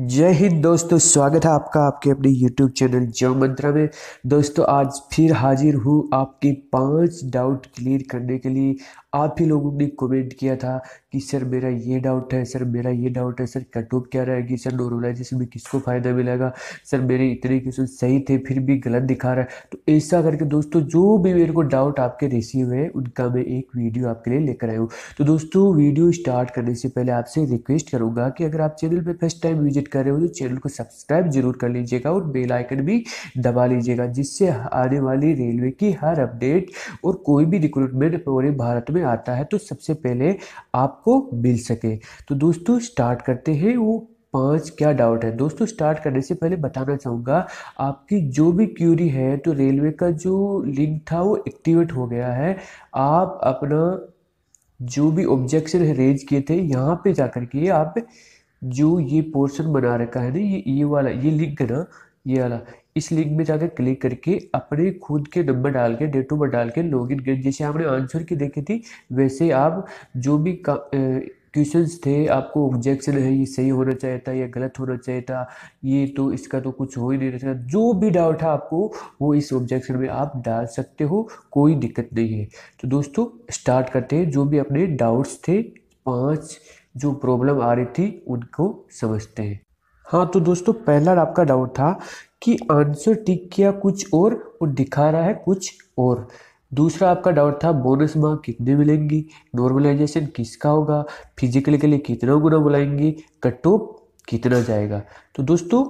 जय हिंद दोस्तों स्वागत है आपका आपके अपने यूट्यूब चैनल जो मंत्रा में दोस्तों आज फिर हाजिर हूँ आपके पांच डाउट क्लियर करने के लिए आप ही लोगों ने कमेंट किया था कि सर मेरा ये डाउट है सर मेरा ये डाउट है सर कट ऑफ क्या रहेगी सर नॉर्मलाइजेशन में किसको फ़ायदा मिलेगा सर मेरे इतने क्वेश्चन सही थे फिर भी गलत दिखा रहा है तो ऐसा करके दोस्तों जो भी मेरे को डाउट आपके रिसीव है उनका मैं एक वीडियो आपके लिए लेकर आया हूँ तो दोस्तों वीडियो स्टार्ट करने से पहले आपसे रिक्वेस्ट करूँगा कि अगर आप चैनल पर फर्स्ट टाइम विजिट कर रहे हो तो चैनल को सब्सक्राइब जरूर कर लीजिएगा और बेलाइकन भी दबा लीजिएगा जिससे आने वाली रेलवे की हर अपडेट और कोई भी रिक्रूटमेंट पूरे भारत में आता है तो सबसे पहले आपको मिल सके तो दोस्तों स्टार्ट करते हैं वो पांच क्या डाउट है दोस्तों स्टार्ट करने से पहले बताना चाहूँगा आपकी जो भी क्यूरी है तो रेलवे का जो लिंक था वो एक्टिवेट हो गया है आप अपना जो भी ऑब्जेक्शन रेज किए थे यहाँ पे जाकर के आप जो ये पोर्शन बना रखा है ना ये ये वाला ये लिंक है ना ये वाला इस लिंक में जाकर क्लिक करके अपने खुद के नंबर डाल के डेट ऑफ बर्थ डाल के लॉग इन कर जैसे आपने आंसर की देखी थी वैसे आप जो भी क्वेश्चन थे आपको ऑब्जेक्शन है ये सही होना चाहिए था या गलत होना चाहिए था ये तो इसका तो कुछ हो ही नहीं रहता जो भी डाउट है आपको वो इस ऑब्जेक्शन में आप डाल सकते हो कोई दिक्कत नहीं है तो दोस्तों स्टार्ट करते हैं जो भी अपने डाउट्स थे पाँच जो प्रॉब्लम आ रही थी उनको समझते हैं हाँ तो दोस्तों पहला आपका डाउट था कि आंसर टिक किया कुछ और और दिखा रहा है कुछ और दूसरा आपका डाउट था बोनस मार्क कितने मिलेंगी नॉर्मलाइजेशन किसका होगा फिजिकल के लिए कितना गुना बुलाएंगे कट ऑफ कितना जाएगा तो दोस्तों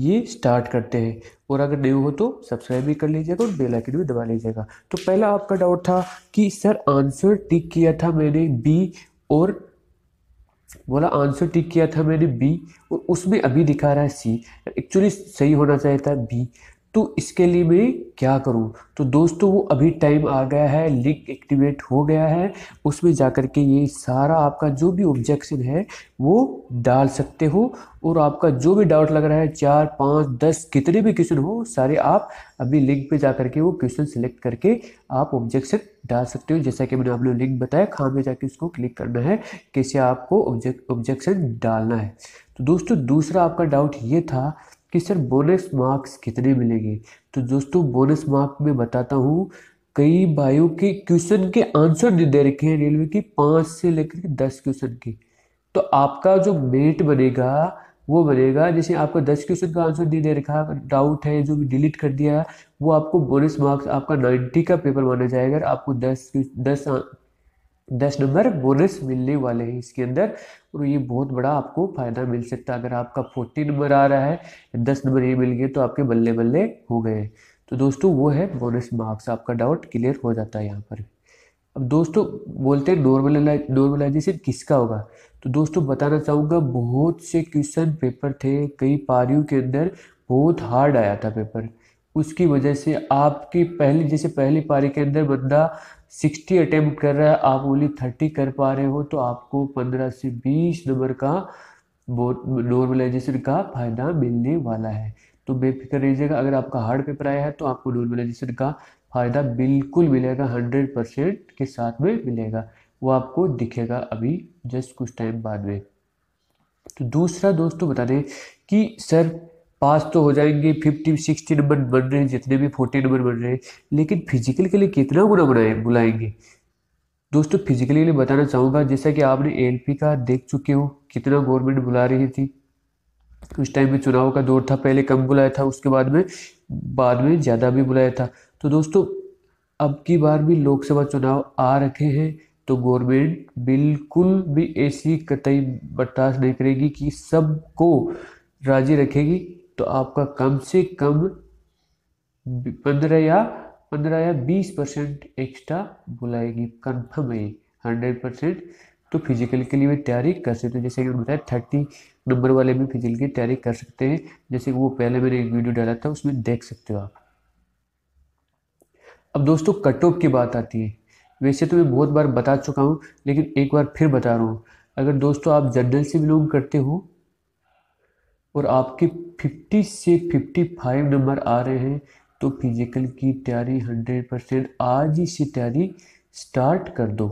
ये स्टार्ट करते हैं और अगर न्यू हो तो सब्सक्राइब भी कर लीजिएगा और बेल आइकन भी दबा लीजिएगा तो पहला आपका डाउट था कि सर आंसर टिक किया था मैंने बी और बोला आंसर टिक किया था मैंने बी और उसमें अभी दिखा रहा है सी एक्चुअली सही होना चाहिए था बी तो इसके लिए मैं क्या करूं तो दोस्तों वो अभी टाइम आ गया है लिंक एक्टिवेट हो गया है उसमें जा कर के ये सारा आपका जो भी ऑब्जेक्शन है वो डाल सकते हो और आपका जो भी डाउट लग रहा है चार पाँच दस कितने भी क्वेश्चन हो सारे आप अभी लिंक पे जा करके वो क्वेश्चन सेलेक्ट करके आप ऑब्जेक्शन डाल सकते हो जैसा कि मैंने आप लोग लिंक बताया खाम में जाके उसको क्लिक करना है कैसे आपको ऑब्जेक्शन डालना है तो दोस्तों दूसरा आपका डाउट ये था कि सर बोनस मार्क्स कितने मिलेंगे तो दोस्तों बोनस मार्क में बताता हूँ कई बायो के क्वेश्चन के आंसर दे रखे हैं रेलवे की पाँच से लेकर के दस क्वेश्चन की तो आपका जो मेट बनेगा वो बनेगा जैसे आपको दस क्वेश्चन का आंसर नहीं दे रखा डाउट है जो भी डिलीट कर दिया है वो आपको बोनस मार्क्स आपका नाइन्टी का पेपर माना जाएगा आपको दस दस दस नंबर बोनस मिलने वाले हैं इसके अंदर और ये बहुत बड़ा आपको फायदा मिल सकता है अगर आपका फोर्टी नंबर आ रहा है दस नंबर ये मिल गए तो आपके बल्ले बल्ले हो गए तो दोस्तों वो है बोनस मार्क्स आपका डाउट क्लियर हो जाता है यहाँ पर अब दोस्तों बोलते हैं नॉर्मलाइज नॉर्मलाइजेशन किसका होगा तो दोस्तों बताना चाहूँगा बहुत से क्वेश्चन पेपर थे कई पारियों के अंदर बहुत हार्ड आया था पेपर उसकी वजह से आपकी पहली जैसे पहली पारी के अंदर बंदा सिक्सटी अटेम्प्ट कर रहा है आप ओनली थर्टी कर पा रहे हो तो आपको पंद्रह से बीस नंबर का नॉर्मलाइजेशन का फायदा मिलने वाला है तो बेफिक्र रहिएगा अगर आपका हार्ड पेपर आया है तो आपको नॉर्मलाइजेशन का फायदा बिल्कुल मिलेगा हंड्रेड परसेंट के साथ में मिलेगा वो आपको दिखेगा अभी जस्ट कुछ टाइम बाद में तो दूसरा दोस्तों बता दें कि सर पास तो हो जाएंगे फिफ्टी सिक्सटी नंबर बन रहे हैं जितने भी फोर्टी नंबर बन रहे हैं लेकिन फिजिकल के लिए कितना गुना बनाए बुलाएंगे दोस्तों फिजिकली के लिए बताना चाहूँगा जैसा कि आपने एल का देख चुके हो कितना गवर्नमेंट बुला रही थी उस टाइम में चुनाव का दौर था पहले कम बुलाया था उसके बाद में बाद में ज़्यादा भी बुलाया था तो दोस्तों अब की बार भी लोकसभा चुनाव आ रखे हैं तो गवर्नमेंट बिल्कुल भी ऐसी कतई बर्दाश्त नहीं करेगी कि सबको राजी रखेगी तो आपका कम से कम पंद्रह या पंद्रह या बीस परसेंट एक्स्ट्रा बुलाएगी कन्फर्म है हंड्रेड परसेंट तो फिजिकल के लिए भी तैयारी कर सकते हैं जैसे कि बताया थर्टी नंबर वाले भी फिजिकल की तैयारी कर सकते हैं जैसे वो पहले मैंने एक वीडियो डाला था उसमें देख सकते हो आप अब दोस्तों कट ऑफ की बात आती है वैसे तो मैं बहुत बार बता चुका हूँ लेकिन एक बार फिर बता रहा हूँ अगर दोस्तों आप जनरल से बिलोंग करते हो और आपके 50 से 55 नंबर आ रहे हैं तो फिज़िकल की तैयारी 100 परसेंट आज ही से तैयारी स्टार्ट कर दो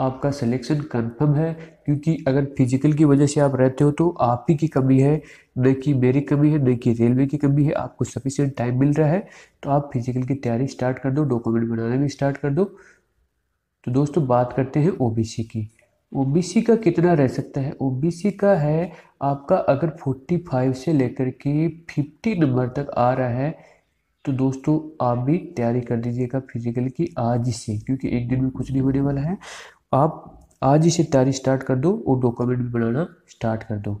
आपका सिलेक्शन कंफर्म है क्योंकि अगर फिजिकल की वजह से आप रहते हो तो आप ही की कमी है न कि मेरी कमी है न कि रेलवे की कमी है आपको सफिशियंट टाइम मिल रहा है तो आप फिजिकल की तैयारी स्टार्ट कर दो डॉक्यूमेंट बनाना भी स्टार्ट कर दो तो दोस्तों बात करते हैं ओबीसी की ओबीसी का कितना रह सकता है ओबीसी का है आपका अगर 45 से लेकर के 50 नंबर तक आ रहा है तो दोस्तों आप भी तैयारी कर दीजिएगा फिजिकल की आज ही से क्योंकि एक दिन में कुछ नहीं होने वाला है आप आज ही से तैयारी स्टार्ट कर दो और डॉक्यूमेंट भी बनाना स्टार्ट कर दो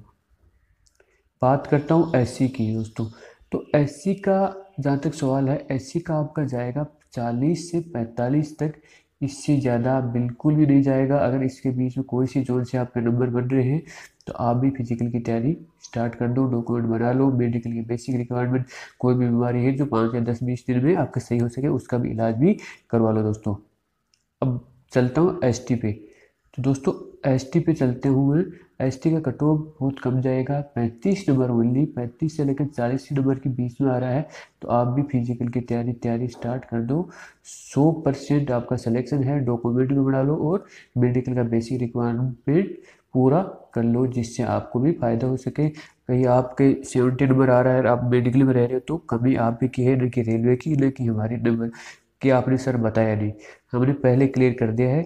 बात करता हूँ एस की दोस्तों तो एस का जहाँ तक सवाल है एस का आपका जाएगा चालीस से पैंतालीस तक इससे ज़्यादा बिल्कुल भी नहीं जाएगा अगर इसके बीच में कोई सी जोन से आपके नंबर बन रहे हैं तो आप भी फिजिकल की तैयारी स्टार्ट कर दो डॉक्यूमेंट बना लो मेडिकल की बेसिक रिक्वायरमेंट कोई भी बीमारी है जो पाँच या दस बीस दिन में आपका सही हो सके उसका भी इलाज भी करवा लो दोस्तों अब चलता हूँ एस पे तो दोस्तों एस टी पे चलते हुए एस टी का कट ऑफ बहुत कम जाएगा पैंतीस नंबर ओनली पैंतीस से लेकर चालीस नंबर के बीच में आ रहा है तो आप भी फिजिकल की तैयारी तैयारी स्टार्ट कर दो सौ परसेंट आपका सिलेक्शन है डॉक्यूमेंट भी बना लो और मेडिकल का बेसिक रिक्वायरमेंट पूरा कर लो जिससे आपको भी फ़ायदा हो सके कहीं आपके सेवेंटी नंबर आ रहा है आप मेडिकल में रह रहे हो तो कमी आप भी की है न कि रेलवे की न कि हमारे नंबर कि आपने सर बताया नहीं हमने पहले क्लियर कर दिया है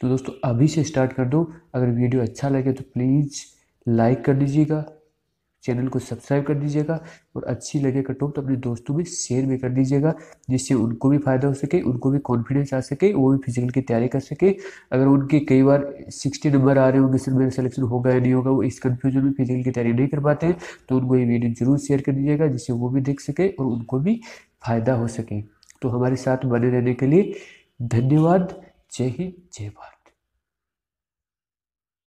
तो दोस्तों अभी से स्टार्ट कर दो अगर वीडियो अच्छा लगे तो प्लीज़ लाइक कर दीजिएगा चैनल को सब्सक्राइब कर दीजिएगा और अच्छी लगे कटोप तो अपने दोस्तों में शेयर भी कर दीजिएगा जिससे उनको भी फ़ायदा हो सके उनको भी कॉन्फिडेंस आ सके वो भी फिजिकल की तैयारी कर सके अगर उनके कई बार सिक्सटी नंबर आ रहे होंगे सर मेरा सिलेक्शन होगा या नहीं होगा वो इस कन्फ्यूजन में फिजिकल की तैयारी नहीं कर पाते हैं तो उनको ये वीडियो जरूर शेयर कर दीजिएगा जिससे वो भी देख सके और उनको भी फ़ायदा हो सके तो हमारे साथ बने रहने के लिए धन्यवाद जय हिंद जय भारत